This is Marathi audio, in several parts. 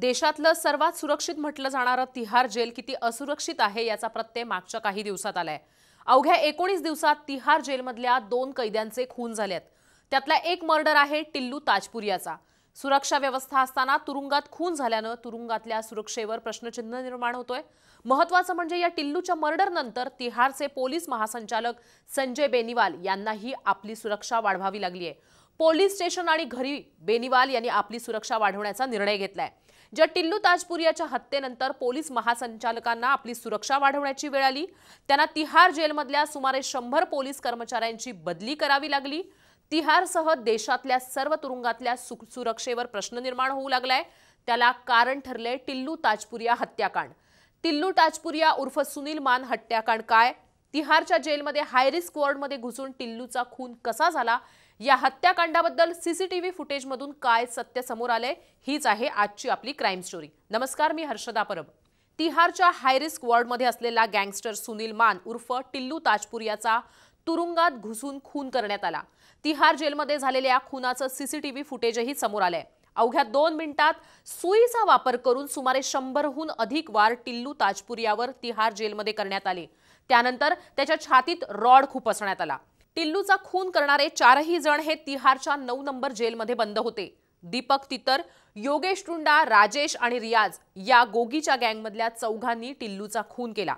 देशातलं सर्वात सुरक्षित म्हटलं जाणारं तिहार जेल किती असुरक्षित आहे याचा प्रत्यय मागच्या काही दिवसात आलाय अवघ्या एकोणीस दिवसात तिहार जेलमधल्या दोन कैद्यांचे खून झालेत त्यातला एक मर्डर आहे टिल्लू ताजपुरियाचा सुरक्षा व्यवस्था असताना तुरुंगात खून झाल्यानं तुरुंगातल्या सुरक्षेवर प्रश्नचिन्ह निर्माण होतोय महत्वाचं म्हणजे या टिल्लूच्या मर्डर नंतर तिहारचे पोलीस महासंचालक संजय बेनिवाल यांनाही आपली सुरक्षा वाढवावी लागली आहे पोलीस स्टेशन आणि घरी बेनिवाल यांनी आपली सुरक्षा वाढवण्याचा निर्णय घेतलाय ज्या टिल्लू ताजपुरियाच्या हत्येनंतर पोलीस महासंचालकांना आपली सुरक्षा वाढवण्याची वेळ आली त्यांना तिहार जेलमधल्या सुमारे शंभर पोलीस कर्मचाऱ्यांची बदली करावी लागली तिहारसह देशातल्या सर्व तुरुंगातल्या सुरक्षेवर प्रश्न निर्माण होऊ लागलाय त्याला कारण ठरले टिल्लू ताजपुरिया हत्याकांड टिल्लू ताजपुरिया उर्फ सुनील मान हत्याकांड काय तिहारच्या जेलमध्ये हायरिस्क वॉर्डमध्ये घुसून टिल्लूचा खून कसा झाला या हत्याकांडाबद्दल सीसीटीव्ही फुटेजमधून काय सत्य समोर आलंय हीच आहे आजची आपली क्राईम स्टोरी नमस्कार मी हर्षदा परब तिहारच्या हायरिस्क वॉर्डमध्ये असलेला गँगस्टर सुनील मान उर्फ टिल्लू ताजपूर याचा तुरुंगात घुसून खून करण्यात आला तिहार जेलमध्ये झालेल्या खुनाचं सीसीटीव्ही फुटेजही समोर आलंय अवघ्या दोन मिनिटात सुईचा वापर करून सुमारे शंभरहून अधिक वार टिल्लू ताजपुरियावर यावर तिहार जेलमध्ये करण्यात आले त्यानंतर त्याच्या छातीत रॉड खुपसण्यात आला टिल्लूचा खून करणारे चारही जण हे तिहारच्या नऊ नंबर जेलमध्ये बंद होते दीपक तितर योगेश टुंडा राजेश आणि रियाज या गोगीच्या गँगमधल्या चौघांनी टिल्लूचा खून केला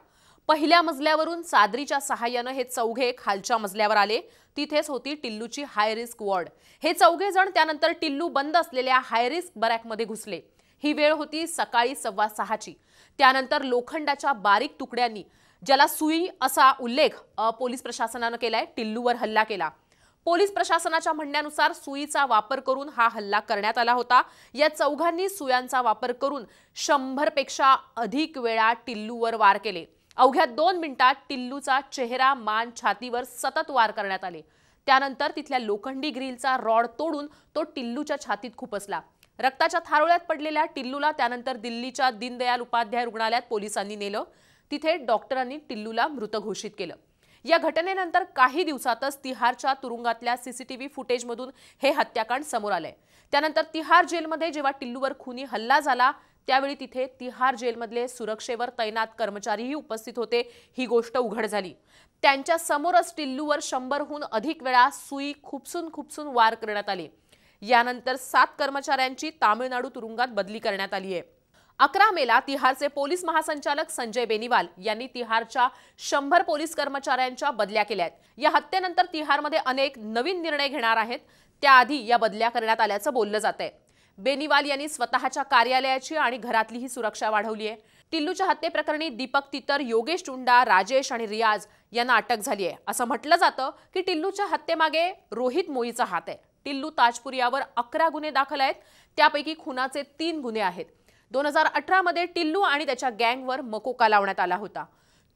पहिल्या मजल्यावरून सादरीच्या सहाय्यानं हे चौघे खालच्या मजल्यावर आले तिथेच होती टिल्लूची हाय रिस्क वॉर्ड हे चौघे जण त्यानंतर टिल्लू बंद असलेल्या हाय रिस्क बरॅकमध्ये घुसले ही वेळ होती सकाळी सव्वा सहाची त्यानंतर लोखंडाच्या बारीक तुकड्यांनी ज्याला सुई असा उल्लेख पोलीस प्रशासनानं केलाय टिल्लूवर हल्ला केला पोलीस प्रशासनाच्या म्हणण्यानुसार सुईचा वापर करून हा हल्ला करण्यात आला होता या चौघांनी सुयांचा वापर करून शंभरपेक्षा अधिक वेळा टिल्लूवर वार केले अवघ्या दोन मिनिटात टिल्लूचा चेहरा मान छातीवर सतत वार करण्यात आले त्यानंतर तिथल्या लोखंडी ग्रीलचा रॉड तोडून तो टिल्लूच्या छातीत खुपसला रक्ताच्या थारोळ्यात पडलेल्या टिल्लूला त्यानंतर दिल्लीच्या दीनदयाल उपाध्याय रुग्णालयात पोलिसांनी नेलं तिथे डॉक्टरांनी टिल्लूला मृत घोषित केलं या घटनेनंतर काही दिवसातच तिहारच्या तुरुंगातल्या सीसीटीव्ही फुटेजमधून हे हत्याकांड समोर आलंय त्यानंतर तिहार जेलमध्ये जेव्हा टिल्लूवर खुनी हल्ला झाला त्यावेळी तिथे तिहार जेलमधले सुरक्षेवर तैनात कर्मचारीही उपस्थित होते ही गोष्ट उघड झाली त्यांच्या समोरच टिल्लूवर शंभरहून अधिक वेळा सुई खुपसून खुपसून वार करण्यात आली यानंतर सात कर्मचाऱ्यांची तामिळनाडू तुरुंगात बदली करण्यात आली आहे अकरा मेला तिहारचे पोलीस महासंचालक संजय बेनिवाल यांनी तिहारच्या शंभर पोलीस कर्मचाऱ्यांच्या बदल्या केल्या आहेत या हत्येनंतर तिहारमध्ये अनेक नवीन निर्णय घेणार आहेत त्याआधी या बदल्या करण्यात आल्याचं बोललं जात आहे बेनिवाल यांनी स्वतःच्या कार्यालयाची आणि घरातलीही सुरक्षा वाढवली आहे टिल्लूच्या हत्येप्रकरणी दीपक तितर योगेश टुंडा राजेश आणि रियाज यांना अटक झाली आहे असं म्हटलं जातं की टिल्लूच्या हत्येमागे रोहित मोईचा हात आहे टिल्लू ताजपूर यावर अकरा गुन्हे दाखल आहेत त्यापैकी खुनाचे तीन गुन्हे आहेत दोन हजार अठरामध्ये टिल्लू आणि त्याच्या गँगवर मकोका लावण्यात आला होता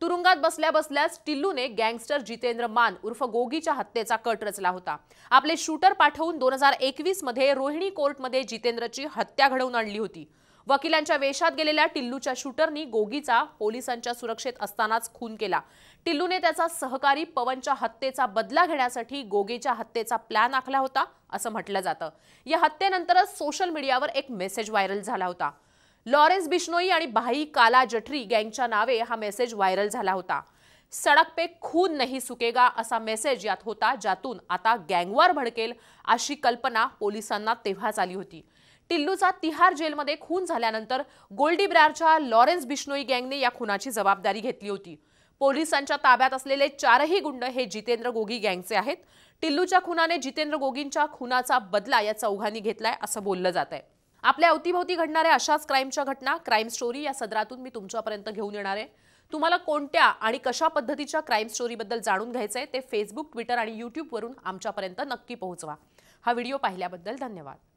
तुरुंगात बसल्या बसल्यास टिल्लूने गँगस्टर जितेंद्र मान उर्फ गोगीच्या हत्येचा कट रचला होता आपले शूटर पाठवून दोन हजार एकवीस मध्ये रोहिणी कोर्ट मध्ये जितेंद्रची हत्या घडवून आणली होती वकिलांच्या वेशात गेलेल्या टिल्लूच्या शूटरनी गोगीचा पोलिसांच्या सुरक्षेत असतानाच खून केला टिल्लूने त्याचा सहकारी पवनच्या हत्येचा बदला घेण्यासाठी गोगेच्या हत्येचा प्लॅन आखला होता असं म्हटलं जातं या हत्येनंतरच सोशल मीडियावर एक मेसेज व्हायरल झाला होता लॉरेन्स बिश्नोई आणि भाई काला जठरी गँगच्या नावे हा मेसेज व्हायरल झाला होता सडक पे खून नाही सुकेगा असा मेसेज यात होता ज्यातून आता गँगवार भडकेल अशी कल्पना पोलिसांना तेव्हाच आली होती टिल्लूचा तिहार जेलमध्ये खून झाल्यानंतर गोल्डी ब्रॅरच्या लॉरेन्स बिश्नोई गँगने या खुनाची जबाबदारी घेतली होती पोलिसांच्या ताब्यात असलेले चारही गुंड हे जितेंद्र गोगी गँगचे आहेत टिल्लूच्या खुनाने जितेंद्र गोगींच्या खुनाचा बदला या चौघांनी घेतलाय असं बोललं जात आहे आपल्या अवतीभोवती घडणाऱ्या अशाच क्राईमच्या घटना क्राईम स्टोरी या सदरातून मी तुमच्यापर्यंत घेऊन येणार आहे तुम्हाला कोणत्या आणि कशा पद्धतीच्या क्राईम स्टोरीबद्दल जाणून घ्यायचं आहे ते फेसबुक ट्विटर आणि यूट्यूबवरून आमच्यापर्यंत नक्की पोहोचवा हा व्हिडिओ पाहिल्याबद्दल धन्यवाद